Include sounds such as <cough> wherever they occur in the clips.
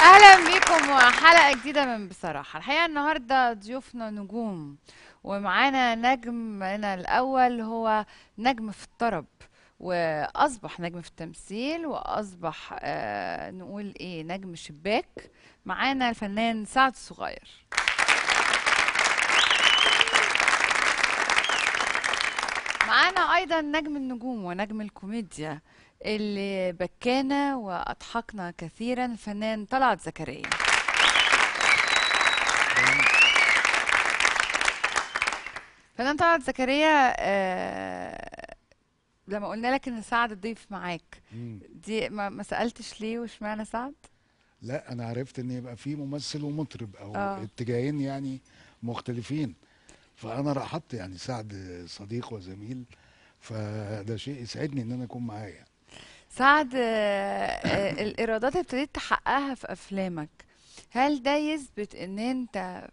اهلا بيكم وحلقه جديده من بصراحه الحقيقه النهارده ضيوفنا نجوم ومعانا نجمنا الاول هو نجم في الطرب واصبح نجم في التمثيل واصبح آه نقول ايه نجم شباك معانا الفنان سعد الصغير معانا ايضا نجم النجوم ونجم الكوميديا اللي بكانا وأضحكنا كثيرا الفنان طلعت زكريا فنان طلعت زكريا آه لما قلنا لك ان سعد ضيف معاك دي ما, ما سالتش ليه واشمعنى سعد لا انا عرفت ان يبقى في ممثل ومطرب او آه. اتجاهين يعني مختلفين فانا رحبت يعني سعد صديق وزميل فده شيء يسعدني ان انا اكون معايا يعني. سعد آه، آه، الإيرادات ابتديت تحققها في أفلامك هل ده يثبت إن أنت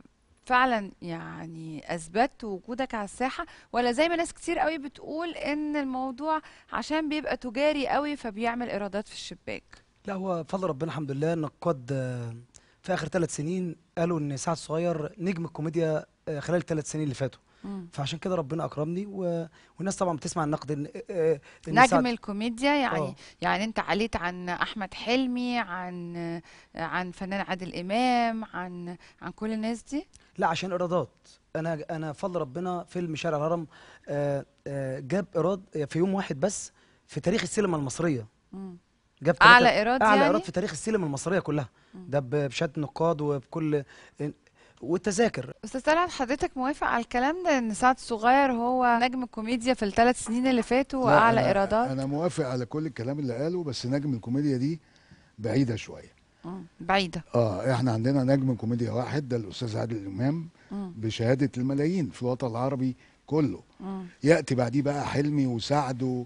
فعلا يعني اثبتت وجودك على الساحه ولا زي ما ناس كتير قوي بتقول ان الموضوع عشان بيبقى تجاري قوي فبيعمل ايرادات في الشباك لا هو فضل ربنا الحمد لله النقاد آه، في اخر ثلاث سنين قالوا ان سعد صغير نجم الكوميديا خلال الثلاث سنين اللي فاتوا مم. فعشان كده ربنا اكرمني و... والناس طبعا بتسمع النقد إن... إيه، إيه، إن نجم سعد... الكوميديا يعني أوه. يعني انت عليت عن احمد حلمي عن عن فنان عادل امام عن عن كل الناس دي لا عشان ايرادات انا انا فضل ربنا فيلم شارع الهرم آه، آه، جاب ايراد في يوم واحد بس في تاريخ السينما المصريه مم. جاب اعلى ايراد اعلى ايراد يعني؟ في تاريخ السينما المصريه كلها مم. ده بشهاده نقاد وبكل والتذاكر استاذ طلعت حضرتك موافق على الكلام ده ان سعد الصغير هو نجم الكوميديا في الثلاث سنين اللي فاتوا واعلى ايرادات انا موافق على كل الكلام اللي قاله بس نجم الكوميديا دي بعيده شويه آه، بعيده اه احنا عندنا نجم كوميديا واحد ده الاستاذ عادل امام آه. بشهاده الملايين في الوطن العربي كله مم. آه. ياتي بعديه بقى حلمي وسعد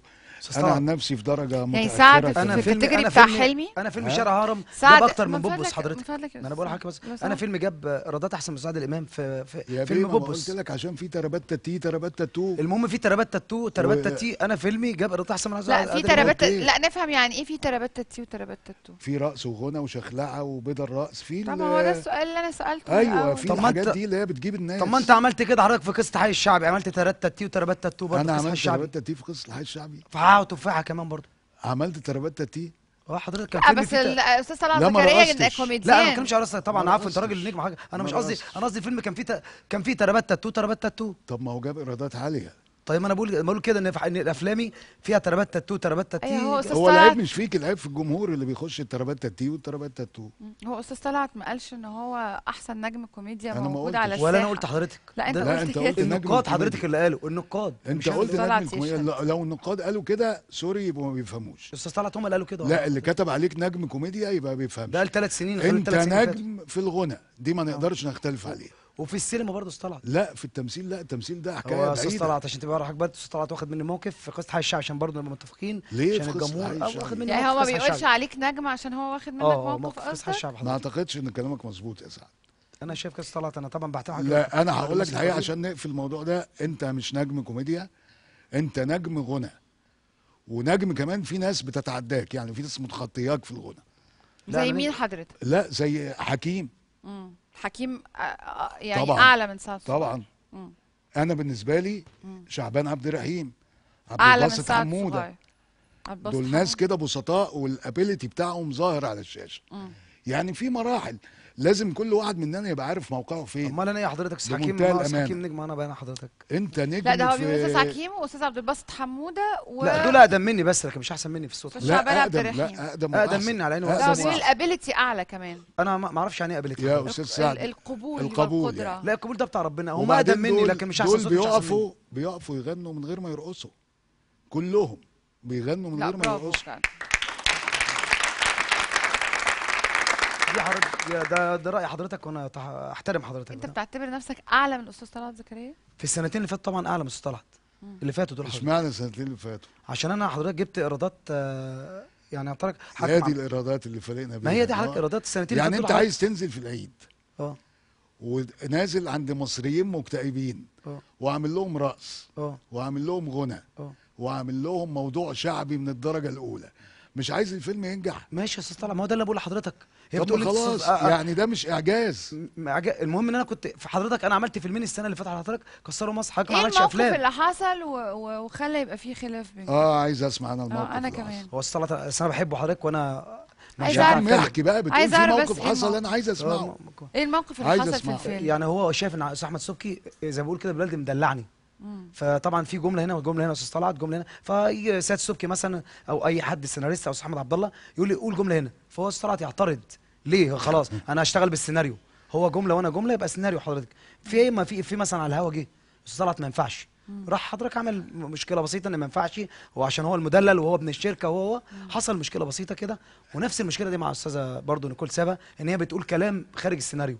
انا عن نفسي في درجه يعني متاخره يعني سعد انا في الكاتيجوري بتاع حلمي انا فيلم شارع هرم جاب اكتر من بوبوس حضرتك ما انا بقول لحضرتك بس انا فيلم جاب ايرادات احسن من سعد الامام في, في فيلم بوبوس قلت لك عشان في ترابتا تي ترابتا تو المهم في ترابتا تو ترابتا تي انا فيلمي جاب ايرادات احسن من سعد الامام لا في ترابتا لا نفهم يعني ايه في ترابتا تي وترابتا تو في رقص وغنى وشخلعه وبيض الرقص في طب هو ده السؤال اللي انا سالته ايوه في الحاجات دي اللي هي بتجيب الناس طب ما انت عملت كده حضرتك في قصه الحي الشعبي عملت ترابتا تي وترابتا تو برضه انا عملت ترابتا تي في قصه الحي الشعبي وقعه وتفاحه كمان برضه عملت تربتة تي اه حضرتك كان في بس الاستاذ آه، صلاح زكريا كوميديان لا انا ما بتكلمش على رأسك طبعا عفوا انت راجل نجم حاجه انا مش قصدي انا قصدي الفيلم كان فيه كان فيه تربات تاتو تربات تاتو طب ما هو جاب ايرادات عاليه طيب انا بقول بقول كده ان افلامي فيها ترابات تاتو ترابات تاتي أيه هو, أستاذ هو العيب مش فيك العيب في الجمهور اللي بيخش الترابات تاتي والترابات تاتو هو استاذ طلعت ما قالش ان هو احسن نجم كوميديا موجود على الساحه ولا انا قلت حضرتك لا انت لا قلت انت قلت النقاد حضرتك اللي قالوا النقاد انت قلت نجم كوميديا لو النقاد قالوا كده سوري يبقوا ما بيفهموش استاذ طلعت هم اللي قالوا كده لا اللي كتب عليك نجم كوميديا يبقى ما بيفهمش ده قال ثلاث سنين انت نجم في الغنى دي ما آه. نقدرش نختلف عليها وفي السينما برضه استطلع لا في التمثيل لا التمثيل ده حكايه بعيده استاذ طلعت عشان تبقى راحك بس طلعت واخد مني موقف في قصه حي الشعب عشان برضه نبقى متفقين ليه عشان الجمهور او آه، واخد مني يعني هو ما بيقولش عليك نجم عشان هو واخد منك آه، موقف قصدك ما اعتقدش ان كلامك مظبوط يا سعد انا شايف قصه طلعت انا طبعا بحتوي لا انا هقول لك الحقيقه عشان نقفل الموضوع ده انت مش نجم كوميديا انت نجم غنى ونجم كمان في ناس بتتعداك يعني في ناس متخطياك في الغنى زي مين حضرتك لا زي حكيم مم. حكيم آه، آه، يعني طبعًا. اعلى من سعد طبعا انا بالنسبه لي شعبان عبد الرحيم عبد الباسط حموده دول ناس كده بسطاء والابيليتي بتاعهم ظاهر على الشاشه يعني في مراحل لازم كل واحد مننا يبقى عارف موقعه فين امال انا ايه حضرتك حكيم حكيم نجم انا بقى حضرتك انت نجم لا ده هو بيقول استاذ حكيم واستاذ عبد الباسط حموده و لا دول اقدم مني بس لكن مش احسن مني في الصوت لا اقدم لا اقدم اقدم مني على انه اقدم بيقول الابيلتي اعلى كمان انا ما اعرفش يعني ايه ابيلتي يا استاذ سعد القبول القبول يعني. لا القبول ده بتاع ربنا هم اقدم مني لكن مش احسن صوت دول بيقفوا بيقفوا يغنوا من غير ما يرقصوا كلهم بيغنوا من غير ما يرقصوا دي حضرتك ده ده راي حضرتك وانا احترم حضرتك انت بتعتبر نفسك اعلى من الاستاذ طلعت زكريا في السنتين اللي فاتوا طبعا اعلى من الاستاذ طلعت اللي فاتوا دول اشمعنى السنتين اللي فاتوا عشان انا حضرتك جبت ايرادات آه، يعني حضرتك هي دي الايرادات اللي فارقنا بيها ما هي دي حضرتك آه. ايرادات السنتين يعني انت عايز تنزل في العيد اه ونازل عند مصريين مكتئبين اه وعامل لهم رقص اه وعامل لهم غنى اه وعامل لهم موضوع شعبي من الدرجه الاولى مش عايز الفيلم ينجح ماشي يا استاذ طلع ما هو ده اللي بقول لحضرتك هي بتقول خلاص آه،, آه يعني ده مش اعجاز المهم ان انا كنت في حضرتك انا عملت فيلمين السنه اللي فاتت على حضرتك كسروا مصر حضرتك ما إيه عملتش افلام ايه الموقف اللي حصل وخلى يبقى فيه خلاف بينك اه عايز اسمع انا الموقف آه انا كمان هو الصلاه انا بحبه حضرتك وانا عايز اعرف احكي بقى بتقول في موقف إيه حصل انا عايز اسمعه ايه الموقف اللي حصل في الفيلم يعني هو شايف ان احمد سبكي زي ما بقول كده بلالدي مدلعني فطبعا في جمله هنا وجمله هنا استاذ طلعت جمله هنا سيد سبكي مثلا او اي حد سيناريست او استاذ احمد عبد الله يقول لي قول جمله هنا فهو استاذ طلعت يعترض ليه خلاص انا هشتغل بالسيناريو هو جمله وانا جمله يبقى سيناريو حضرتك في ما في في مثلا على الهوا جه استاذ طلعت ما ينفعش راح حضرتك عمل مشكله بسيطه ان ما ينفعش وعشان هو المدلل وهو ابن الشركه وهو حصل مشكله بسيطه كده ونفس المشكله دي مع استاذه برضو نيكول سابا ان هي بتقول كلام خارج السيناريو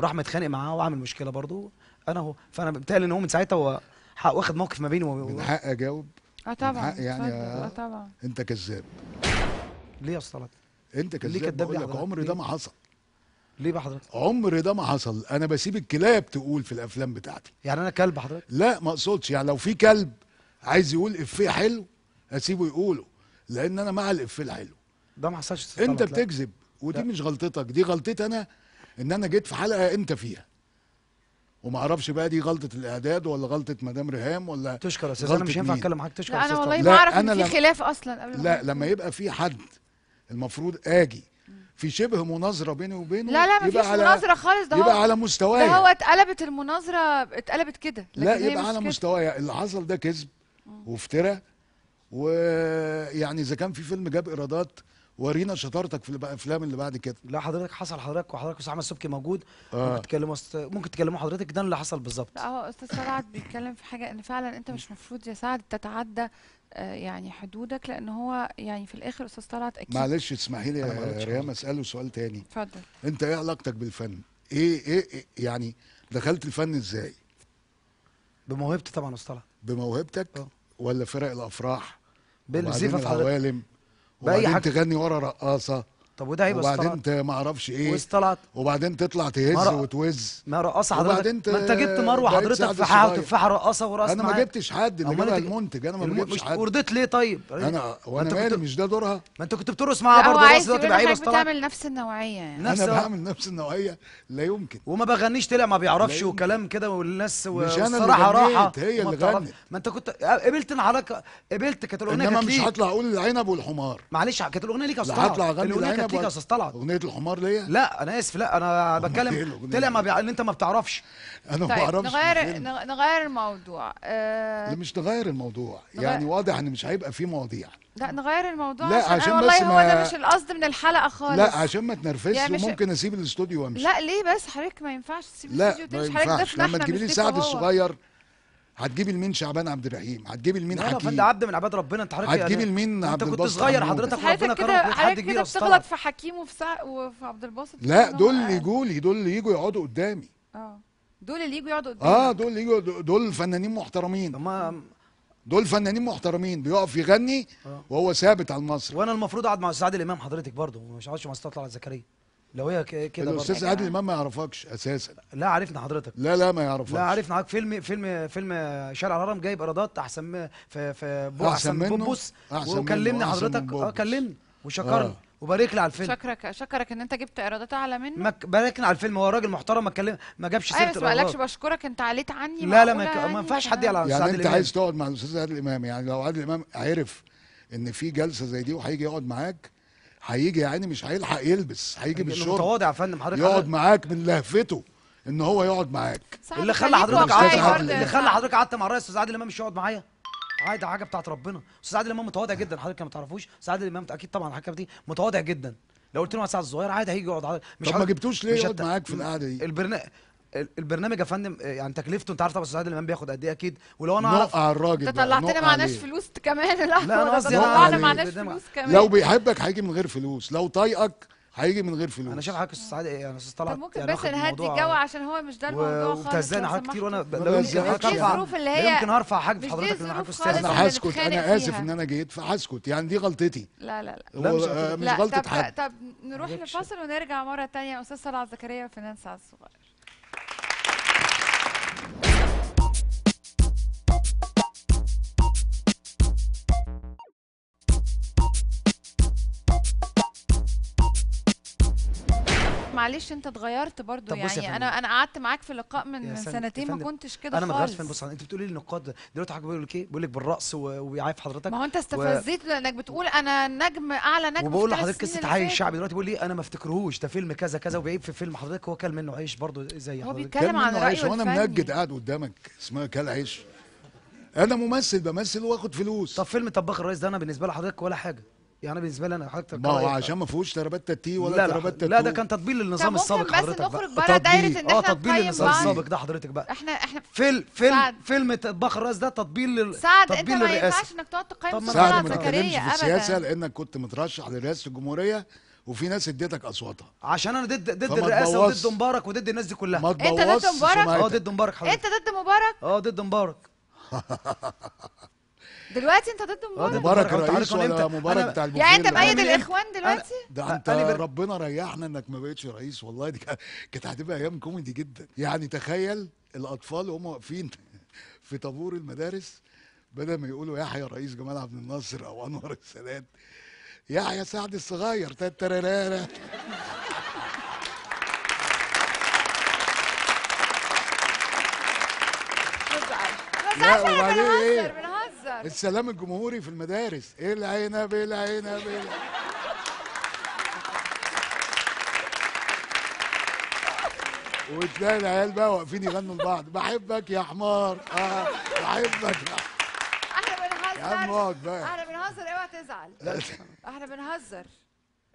راح متخانق معاها وعامل مشكله برضو انا هو فانا بتقال ان هو من ساعتها هو واخد موقف ما بينه من حق اجاوب اه طبعا يعني اه طبعا انت كذاب ليه يا استاذ انت كذاب ليه يا لك عمر ده ما حصل ليه بقى حضرتك؟ عمر ده ما حصل، أنا بسيب الكلاب تقول في الأفلام بتاعتي. يعني أنا كلب حضرتك؟ لا ما أقصدش، يعني لو في كلب عايز يقول إفيه حلو أسيبه يقوله، لأن أنا مع الإفيه الحلو. ده ما حصلش أنت بتكذب ودي لا. مش غلطتك، دي غلطتي أنا إن أنا جيت في حلقة أنت فيها. وما اعرفش بقى دي غلطه الاعداد ولا غلطه مدام ريهام ولا تشكر يا استاذ انا مش هينفع اتكلم معاك تشكر انا والله ما اعرف ان في خلاف اصلا قبل لا لما يبقى في حد المفروض اجي في شبه مناظره بيني وبينه لا لا مفيش مناظره خالص ده يبقى هو على مستواي ده هو اتقلبت المناظره اتقلبت كده لا يبقى على مستوايا اللي حصل ده كذب وافترى ويعني اذا كان في فيلم جاب ايرادات ورينا شطارتك في الافلام اللي بعد كده لا حضرتك حصل حضرتك وحضرتك استاذ احمد سبكي موجود آه. ممكن تكلموا ممكن حضرتك ده اللي حصل بالظبط اه استاذ سعد بيتكلم في حاجه ان فعلا انت مش مفروض يا سعد تتعدى آه، يعني حدودك لان هو يعني في الاخر استاذ طلعت اكيد معلش اسمحي لي يا ريام اساله سؤال تاني اتفضل انت ايه علاقتك بالفن؟ ايه ايه, إيه، يعني دخلت الفن ازاي؟ بموهبتي طبعا استاذ طلعت بموهبتك أوه. ولا فرق الافراح؟ بالزيفه في حضرتك باي حاجه تغني ورا رقاصه طب وده هيبقى وبعدين انت ما اعرفش ايه وطلعت وبعدين تطلع تهز مرق. وتوز ما رقصه حضرتك ما انت جبت مروه حضرتك حاجه وتفاحه رقصه ورقصه انا ما جبتش حد اللي جابها المنتج انا ما بجيبش حد ورضيت ليه طيب انا وانا مالي مش ده دورها ما انت كنت بترقص معاها برضه الرقصه دلوقتي بعيبه طلعت بتعمل نفس النوعيه يعني انا بعمل نفس النوعيه لا يمكن وما بغنيش طلع ما بيعرفش وكلام كده والناس والصراحه راحه هي اللي غنت ما انت كنت قبلت انعلاك قبلت كانت الاغنيه انما مش هطلع اقول العنب والحمار معلش كانت الاغنيه ليك اصلا هطلع اغني العنب غلط ليك يا استاذ طلعت اغنيه الحمار ليا لا انا اسف لا انا إيه بتكلم طلع ما بيع... انت ما بتعرفش انا طيب ما بعرفش نغير نغير الموضوع أه... مش نغير الموضوع نغير. يعني واضح ان مش هيبقى في مواضيع لا نغير الموضوع لا عشان, عشان أنا والله ما... هو ده مش القصد من الحلقه خالص لا عشان ما تنرفزش يعني مش... وممكن اسيب الاستوديو وامشي لا ليه بس حضرتك ما ينفعش تسيب الاستوديو وتمشي حضرتك ده في لما تجيبي لي سعد الصغير هتجيب لمين شعبان عبد الرحيم هتجيب لمين حكيم يا فندم عبد من عباد ربنا انت حضرتك هتجيب لمين يعني عبد الباسط انت كنت صغير حضرتك ربنا كرمك بقيت حد كبير كده بتغلط في حكيم وفي سع... وفي عبد الباسط لا دول اللي يجوا لي دول اللي يجوا يقعدوا قدامي اه دول اللي يجوا يقعدوا قدامي اه دول اللي يجوا دول فنانين محترمين ما دول فنانين محترمين بيقف يغني آه. وهو ثابت على مصر وانا المفروض اقعد مع استاذ عادل امام حضرتك برضه مش هقعدش مع استاذ طلعت زكريا لو هي كده الاستاذ عادل امام ما يعرفكش اساسا لا عرفنا حضرتك لا لا ما يعرفكش لا عرفنا حضرتك فيلم فيلم فيلم شارع الهرم جايب ايرادات احسن في في بو احسن, أحسن من آه، بوبوس وكلمني حضرتك اه كلمني وشكرني آه. وبارك لي على الفيلم شكرك شكرك ان انت جبت ايرادات اعلى منه بارك لي على الفيلم هو راجل محترم ما اتكلم ما جابش سيره ايوه ما قالكش بشكرك انت عليت عني لا لا ما, ما يعني؟ ينفعش حد يعلى على يعني انت عايز تقعد مع الاستاذ عادل امام يعني لو عادل امام عرف ان في جلسه زي دي وهيجي يقعد معاك هيجي يا عيني مش هيلحق يلبس هيجي الشغل متواضع يا فندم حضرتك يقعد معاك من لهفته ان هو يقعد معاك اللي خلى حضرتك قعدت اللي خلى حضرتك قعدت مع الرئيس استاذ عادل امام مش يقعد معايا عادي حاجه بتاعت ربنا استاذ عادل امام متواضع جدا حضرتك ما تعرفوش استاذ عادل امام اكيد طبعا الحكايه دي متواضع جدا لو قلت له على الساعه الصغير عادي هيجي يقعد عادي مش طب ما جبتوش ليه يقعد معاك في القعده دي البرنامج البرنامج يا فندم آه، يعني تكلفته انت عارف طبعا استاذ الامام بياخد قد ايه اكيد ولو انا اعرف نقع الراجل انت طلعتنا معناش فلوس كمان لا لا انا قصدي طلعنا يعني معناش فلوس كمان لو بيحبك هيجي من غير فلوس لو طايقك هيجي من غير فلوس انا شايف حضرتك استاذ سعاده يعني استاذ طلعت ممكن يعني بس نهدي الجو عشان هو مش ده الموضوع خالص وبتزاني حاجات كتير وانا لو يمكن الظروف اللي هي يمكن ارفع حاجه في حضرتك لان حضرتك استاذ انا هسكت انا اسف ان انا جيت فهسكت يعني دي غلطتي لا لا لا مش غلطه حد طب نروح لفاصل ونرجع مره ثانيه استاذ صلاح زكريا وفنان سعد الصغير معلش انت اتغيرت برضو يعني انا انا قعدت معاك في لقاء من سنتين ما كنتش كده خالص انا ما اتغيرتش بص انت بتقولي لي النقاد دلوقتي حضرتك بيقول لك ايه بيقول لك بالرقص وبيعايف حضرتك ما هو انت استفزيت و... لانك بتقول انا نجم اعلى نجم في وبقول لحضرتك قصه عايش شعبي دلوقتي بيقول لي إيه؟ انا ما افتكرهوش ده فيلم كذا كذا وبيعيب في فيلم حضرتك هو كل منه عيش برضو زي هو بيتكلم عن رايه وانا منجد قاعد قدامك اسمها كل عيش انا ممثل بمثل واخد فلوس طب فيلم طباخ الرئيس ده انا بالنسبه لحضرتك ولا حاجه يعني بالنسبه لي انا حضرتك ما هو عشان ما فيهوش ترابات تتي ولا ترابات تتو لا ده كان تطبيل للنظام السابق حضرتك بقى بس نخرج بره دايره ان آه، احنا اه تطبيل للنظام السابق ده حضرتك بقى احنا احنا فيلم فيلم فيلم اطباق الراس ده تطبيل لل سعد انت ما ينفعش انك تقعد تقيم سعد ما تتكلمش في السياسه لانك كنت مترشح لرئاسه الجمهوريه وفي ناس اديتك اصواتها عشان انا ضد ضد الرئاسه وضد مبارك وضد الناس دي كلها انت ضد مبارك اه ضد مبارك حضرتك انت ضد مبارك اه ضد مبارك <laughs> دلوقتي انت ضد آه، مبارك مبارك الرئيس ولا مبارك بتاع المبارك يعني انت مأيد الاخوان دلوقتي ده انت ربنا ريحنا انك ما بقتش رئيس والله دي كانت هتبقى ايام كوميدي جدا يعني تخيل الاطفال وهم واقفين في طابور المدارس بدل ما يقولوا يحيى الرئيس جمال عبد الناصر او انور السادات يحيى سعد الصغير تترارارا لا وبعدين ايه بتهزر السلام الجمهوري في المدارس إيه, ايه العنب ايه العنب وتلاقي العيال بقى واقفين يغنوا لبعض بحبك يا حمار اه بحبك يا احنا بنهزر احنا بنهزر اوعى تزعل احنا بنهزر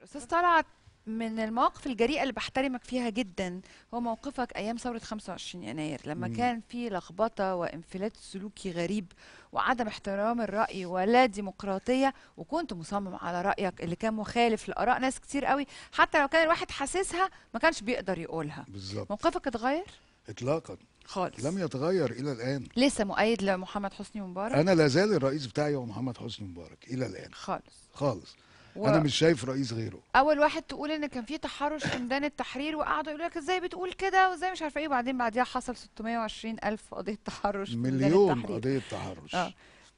استاذ طلعت من المواقف الجريئه اللي بحترمك فيها جدا هو موقفك ايام ثوره 25 يناير لما كان في لخبطه وانفلات سلوكي غريب وعدم احترام الراي ولا ديمقراطيه وكنت مصمم على رايك اللي كان مخالف لاراء ناس كتير قوي حتى لو كان الواحد حاسسها ما كانش بيقدر يقولها بالظبط موقفك اتغير اطلاقا خالص لم يتغير الى الان لسه مؤيد لمحمد حسني مبارك انا لا زال الرئيس بتاعي هو محمد حسني مبارك الى الان خالص خالص و... انا مش شايف رئيس غيره اول واحد تقول ان كان في تحرش في ميدان التحرير وقعدوا يقولوا لك ازاي بتقول كده وازاي مش عارفه ايه وبعدين بعديها حصل 620 الف قضيه تحرش مليون قضيه تحرش آه.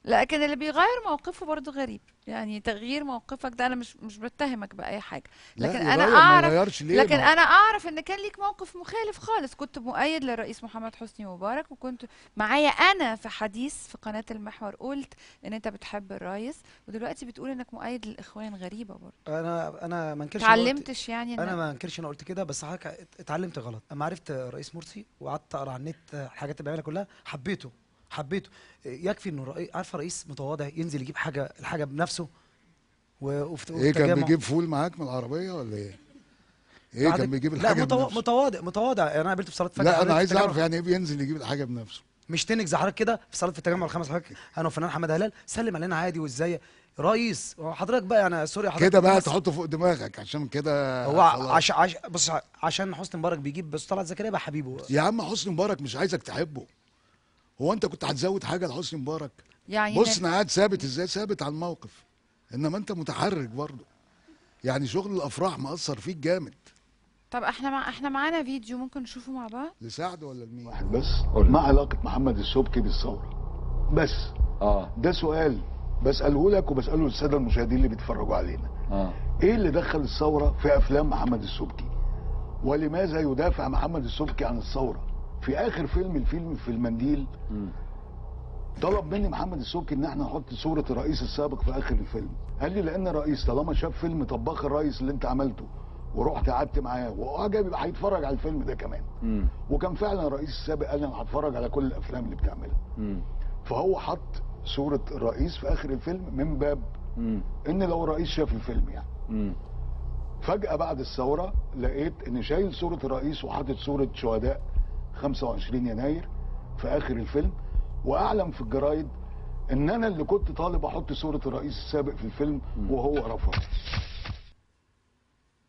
لكن اللي بيغير موقفه برضه غريب يعني تغيير موقفك ده انا مش مش بتهمك باي حاجه لكن انا اعرف لكن ما. انا اعرف ان كان ليك موقف مخالف خالص كنت مؤيد للرئيس محمد حسني مبارك وكنت معايا انا في حديث في قناه المحور قلت ان انت بتحب الرئيس ودلوقتي بتقول انك مؤيد للاخوان غريبه برضه انا انا ما انكرش اتعلمتش يعني إن انا ما انكرش انا قلت كده بس حضرتك اتعلمت غلط اما عرفت الرئيس مرسي وقعدت اقرا على النت الحاجات اللي بيعملها كلها حبيته حبيته إيه، يكفي انه رأي... عارفه رئيس متواضع ينزل يجيب حاجه الحاجه بنفسه و... ايه كان بيجيب فول معاك من العربيه ولا ايه؟ ايه كان بيجيب الحاجه لا متو... متواضع متواضع يعني انا قابلته في صلاه فجاه لا انا عايز اعرف يعني ايه بينزل يجيب الحاجه بنفسه مش تنك زي حضرتك كده في صلاه في التجمع الخمس حضرتك انا وفنان حماد هلال سلم علينا عادي وازاي رئيس حضرتك بقى يعني سوري حضرتك كده بقى تحطه فوق دماغك عشان كده هو عشان عش... بص عشان حسني مبارك بيجيب بس طلعت زكريا بقى حبيبه يا عم حسني مبارك مش عايزك تحبه هو انت كنت هتزود حاجه لحسني مبارك يعني بص انا قاعد ثابت ازاي ثابت على الموقف انما انت متحرك برضه يعني شغل الافراح مأثر فيك جامد طب احنا مع... احنا معانا فيديو ممكن نشوفه مع بعض لسعد ولا لمين واحد بس قول ما علاقه محمد السبكي بالثوره بس اه ده سؤال بساله لك وبساله للساده المشاهدين اللي بيتفرجوا علينا اه ايه اللي دخل الثوره في افلام محمد السبكي ولماذا يدافع محمد السبكي عن الثوره في اخر فيلم الفيلم في المنديل طلب مني محمد السوكي ان احنا نحط صوره الرئيس السابق في اخر الفيلم قال لي لان الرئيس طالما شاف فيلم طباخ الرئيس اللي انت عملته ورحت قعدت معاه وعجب آه يبقى هيتفرج على الفيلم ده كمان مم. وكان فعلا الرئيس السابق قال لي انا هتفرج على كل الافلام اللي بتعملها مم. فهو حط صوره الرئيس في اخر الفيلم من باب مم. ان لو الرئيس شاف الفيلم يعني مم. فجاه بعد الثوره لقيت ان شايل صوره الرئيس وحاطط صوره شهداء 25 يناير في اخر الفيلم واعلن في الجرايد ان انا اللي كنت طالب احط صوره الرئيس السابق في الفيلم وهو رفض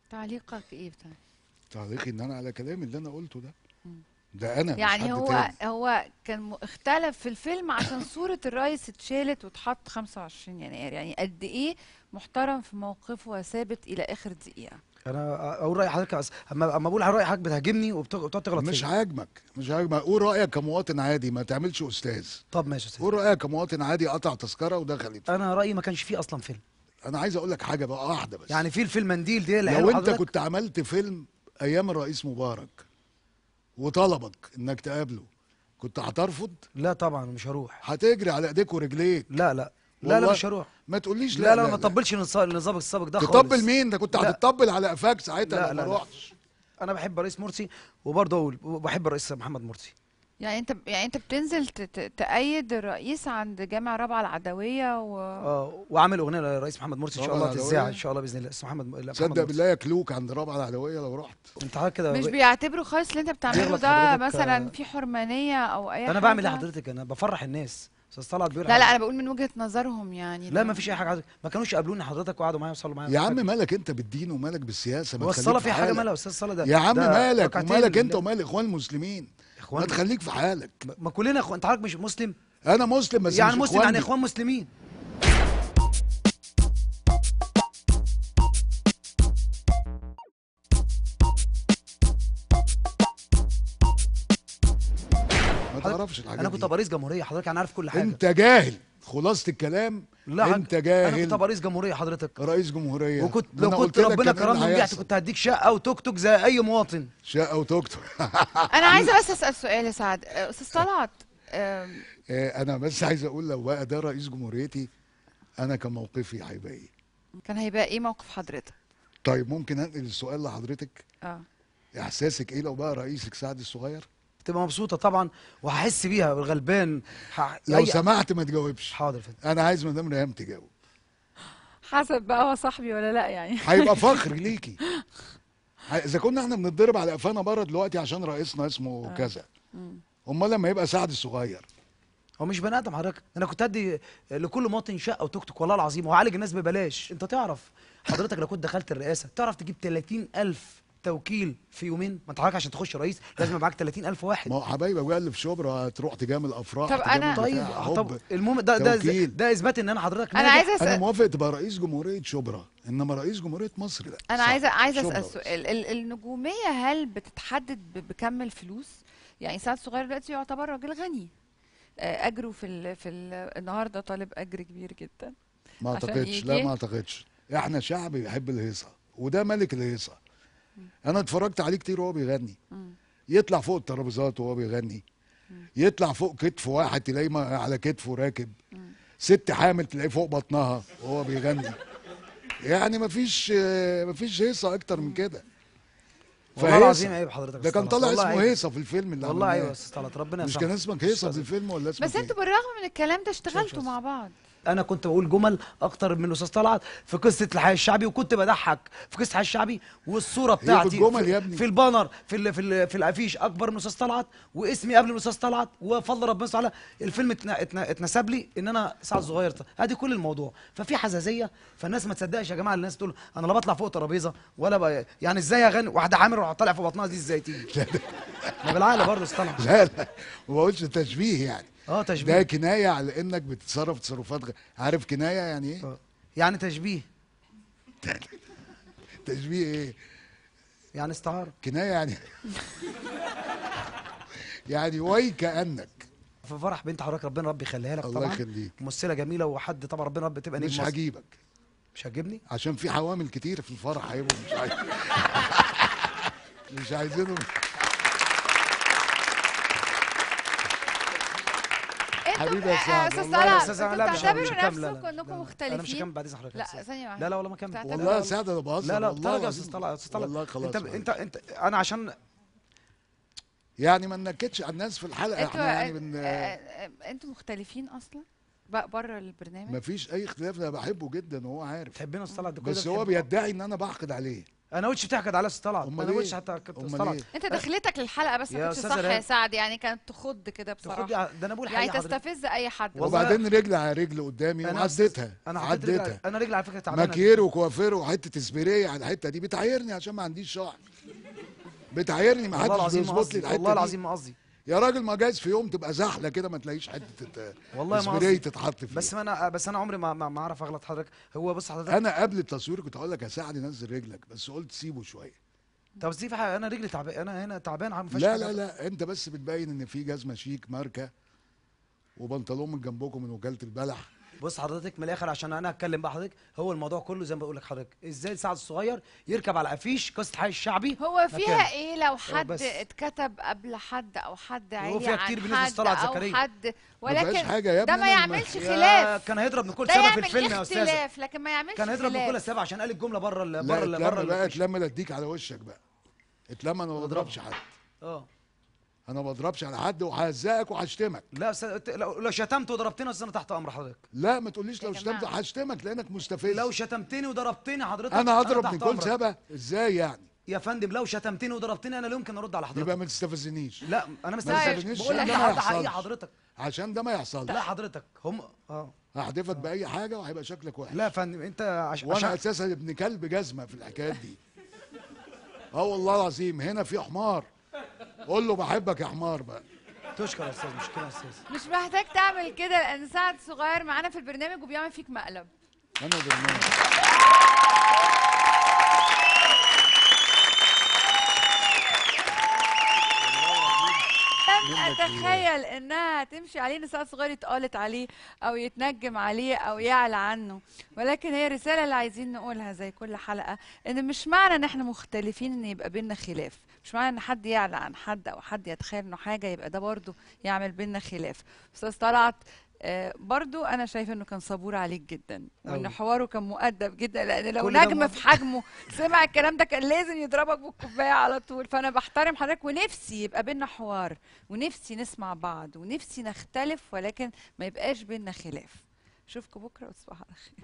تعليقك ايه بتاع طيب؟ تعليقي ان انا على كلامي اللي انا قلته ده ده انا يعني هو تاني. هو كان اختلف في الفيلم عشان <coughs> صوره الرئيس اتشالت واتحط 25 يناير يعني قد ايه محترم في موقفه وثابت الى اخر دقيقه انا اقول راي حضرتك بس اما اما بقول على راي حضرتك بتهاجمني وبتقعد تغلط مش هاجمك مش هاجمك قول رايك كمواطن عادي ما تعملش استاذ طب ماشي استاذ قول رايك كمواطن عادي قطع تذكره ودخل انا رايي ما كانش فيه اصلا فيلم انا عايز اقول لك حاجه بقى واحده بس يعني في الفيلم منديل دي اللي لو انت كنت عملت فيلم ايام الرئيس مبارك وطلبك انك تقابله كنت هترفض لا طبعا مش هروح هتجري على ايديك ورجليك لا لا لا لا مش هروح ما تقوليش لا لا, لا ما تطبلش لنظامك السابق ده خالص تطبل مين ده كنت هتطبل على قفاك ساعتها لا لا ما روحتش انا بحب الرئيس مرسي وبرضه اقول بحب الرئيس محمد مرسي يعني انت يعني انت بتنزل تأيد الرئيس عند جامع رابعه العدويه و اه وعامل اغنيه للرئيس محمد مرسي ان شاء الله تذاع ان شاء الله باذن الله اسمه محمد صدق بالله يا كلوك عند رابعه العدويه لو رحت انت كده مش بيعتبروا خالص اللي انت بتعمله ده مثلا في حرمانيه او اي انا بعمل لحضرتك انا بفرح الناس استاذ طلعت بيقول لا لا انا بقول من وجهه نظرهم يعني لا ما فيش اي حاجه ما كانوش قابلوني حضرتك وقعدوا معايا وصلوا معايا يا عم مالك انت بالدين ومالك بالسياسه ما تخليش في حاجه مالها يا استاذ صلاه ده يا عم مالك ومالك انت ومال اخوان المسلمين اخوان ما تخليك في حالك ما كلنا اخوان انت حضرتك مش مسلم انا مسلم بس يعني مش مسلم يعني اخوان مسلمين تعرفش الحاجات انا كنت باريس جمهوريه حضرتك انا عارف كل حاجه انت جاهل خلاصه الكلام لا انت جاهل انا كنت باريس جمهوريه حضرتك رئيس جمهوريه وكنت لو كنت ربنا كرمني ورجعت كنت هديك شقه وتوك توك زي اي مواطن شقه وتوك توك <laughs> انا عايزه بس اسال سؤال يا سعد استاذ طلعت آه، انا بس عايز اقول لو بقى ده رئيس جمهوريتي انا كان موقفي هيبقى ايه كان هيبقى ايه موقف حضرتك طيب ممكن انقل السؤال لحضرتك اه احساسك ايه لو بقى رئيسك سعد الصغير تبقى مبسوطه طبعا وهحس بيها الغلبان ح... لو أي... سمحت ما تجاوبش حاضر فندم انا عايز مدام ريهام تجاوب حسب بقى هو صاحبي ولا لا يعني هيبقى <laughs> فخر ليكي اذا كنا احنا بنتضرب على قفانا بره دلوقتي عشان رئيسنا اسمه آه. كذا امال لما يبقى سعد الصغير هو مش بني ادم حضرتك انا كنت ادي لكل مواطن شقه وتوك توك والله العظيم وعالج الناس ببلاش انت تعرف حضرتك لو كنت دخلت الرئاسه تعرف تجيب 30000 توكيل في يومين ما تحرك عشان تخش رئيس لازم معاك 30000 واحد ما هو حبايبي ابويا اللي في شبرا تروح تجامل افراح طب انا طيب طب المهم ده ده ده اثبات ان انا حضرتك انا عايز أسأل انا موافق تبقى رئيس جمهوريه شبرا انما رئيس جمهوريه مصر لا انا عايزه عايزه اسال سؤال النجوميه هل بتتحدد بكم الفلوس؟ يعني سعد صغير دلوقتي يعتبر راجل غني آه، اجره في ال في ال النهارده طالب اجر كبير جدا ما اعتقدش لا ما اعتقدش احنا شعب بيحب الهيصه وده ملك الهيصه انا اتفرجت عليه كتير وهو بيغني يطلع فوق الترابيزات وهو بيغني يطلع فوق كتف واحد تلاقيه على كتفه راكب ست حامل تلاقيه فوق بطنها وهو بيغني يعني مفيش مفيش هيصه اكتر من كده والله العظيم عيب حضرتك ده كان طالع اسمه هيصه في الفيلم اللي والله ايوه يا استاذ طلعت ربنا مش كان اسمك هيصه في الفيلم ولا اسمك بس إيه؟ انتوا بالرغم من الكلام ده اشتغلتوا مع بعض انا كنت بقول جمل اكتر من الاستاذ طلعت في قصه الحي الشعبي وكنت بضحك في قصه الحي الشعبي والصوره إيه، بتاعتي في, في البانر في الـ في, الـ في الافيش اكبر من الاستاذ طلعت واسمي قبل الاستاذ طلعت وفضل ربنا سبحانه الفيلم اتنسب لي ان انا سعد صغير ادي كل الموضوع ففي حزازيه فالناس ما تصدقش يا جماعه الناس تقول انا لا بطلع فوق ترابيزه ولا بقى يعني ازاي اغني واحده عامل طالع في بطنها دي ازاي تيجي ما بالعقل برضه استنى لا لا ما بقولش تشبيه يعني اه تشبيه ده كنايه على انك بتتصرف تصرفات غ... عارف كنايه يعني ايه؟ آه. يعني تشبيه <laughs> تشبيه ايه؟ يعني استعاره كنايه يعني <laughs> يعني وي كانك في فرح بنت حضرتك ربنا ربي يخليها لك الله يخليك ممثله جميله وحد طبعا ربنا ربي تبقى مش هجيبك مش هتجيبني؟ عشان في حوامل كتير في الفرح هيبقوا أيوة، مش عايزين <laughs> مش عايزينهم حبيبي يا استاذ سعد استاذ سعد لا مش مش هكمل انكم مختلفين انا مش كامل بعد حضرتك لا ثانيه واحده لا لا والله ما كمل والله سعد انا بهزر لا لا طلع يا استاذ طلع استاذ طلع والله خلاص انت انت انت انا عشان يعني ما ننكدش على الناس في الحلقه احنا يعني من انتوا مختلفين اصلا بقى بره البرنامج مفيش اي اختلاف انا بحبه جدا وهو عارف تحبنا استاذ طلعت بس هو بيدعي ان انا بحقد عليه انا وشي بتحكد على اساس انا وشي إيه؟ حتى كنت طلعت إيه؟ انت دخلتك للحلقه بس ما كنتش صح يا سعد يعني كانت تخض كده بصراحه تخض ده انا بقول يعني تستفز اي حد وبعدين رجل على رجل قدامي وعديتها انا عديتها انا رجل على فكره تعبانه ماكير وكوافير وحته اسبريه على الحته دي بتعايرني عشان ما عنديش شعر بتعايرني ما حدش بيظبط لي الحته دي والله العظيم ما قصدي يا راجل ما جايز في يوم تبقى زحله كده ما تلاقيش حته والله ما تتحط فيها بس انا بس انا عمري ما ما اعرف اغلط حضرتك هو بص حضرتك انا قبل التصوير كنت اقول لك يا سعد نزل رجلك بس قلت سيبه شويه طب سيب انا رجلي تعبان انا هنا تعبان عم لا لا لا انت بس بتبين ان في جزمه شيك ماركه وبنطلون من جنبكم من وكاله البلح بص حضرتك من الاخر عشان انا اتكلم بقى حضرتك هو الموضوع كله زي ما بقول لك حضرتك ازاي سعد الصغير يركب على قفيش قصه حي الشعبي هو فيها مكان. ايه لو آه، حد بس. اتكتب قبل حد او حد عالي هو فيها كتير بالنسبه لطلعت زكريا حد ولكن ده ما يعملش خلاف كان هيضرب من كل سبب في الفيلم يا استاذ اختلاف لكن ما يعملش كان هيضرب من كل سبب عشان قال الجمله بره بره بره لا بقى اتلم اديك على وشك بقى اتلم انا ما بضربش حد اه انا ما بضربش على حد وهزقك وهشتمك لا س... لو لو شتمت وضربتني اصل انا تحت امر حضرتك لا ما تقوليش لو شتمت هشتمك لانك مستفز لو شتمتني وضربتني حضرتك انا هضرب من كل سبه ازاي يعني يا فندم لو شتمتني وضربتني انا لا يمكن ارد على حضرتك يبقى ما تستفزنيش لا انا ما بقول لك ده حقيقي حضرتك عشان ده ما يحصلش لا حضرتك هم اه هحدفك باي حاجه وهيبقى شكلك وحش لا يا فندم انت عش... وانا عشان... اساسا ابن كلب جزمه في الحكايات دي <laughs> اه والله العظيم هنا في حمار قول له بحبك يا حمار بقى تشكر يا استاذ مش كده يا استاذ مش محتاج تعمل كده لان سعد صغير معانا في البرنامج وبيعمل فيك مقلب انا برنامج اتخيل انها تمشي عليه نساء صغير يتقالت عليه او يتنجم عليه او يعلى عنه ولكن هي رساله اللي عايزين نقولها زي كل حلقه ان مش معنى ان احنا مختلفين ان يبقى بينا خلاف مش معنى ان حد يعلى عن حد او حد يتخيل انه حاجه يبقى ده برضه يعمل بينا خلاف استاذ طلعت آه برضو انا شايفه انه كان صبور عليك جدا وان حواره كان مؤدب جدا لان لو نجم في حجمه سمع الكلام ده كان لازم يضربك بالكوبايه على طول فانا بحترم حضرتك ونفسي يبقى بينا حوار ونفسي نسمع بعض ونفسي نختلف ولكن ما يبقاش بينا خلاف اشوفكم بكره وتصبحوا على خير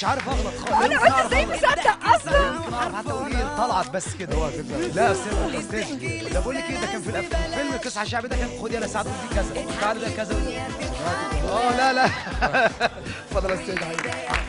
مش عارف اغلط خالص انا قلت ازاي مصدق اصلا حتى طلعت بس كده هو لا سيبها ما ده بقول لك ايه ده كان في الفيلم القصه الشعبيه ده كان خد انا ساعد ودي كذا تعالى ده كذا اه لا لا اتفضل يا استاذ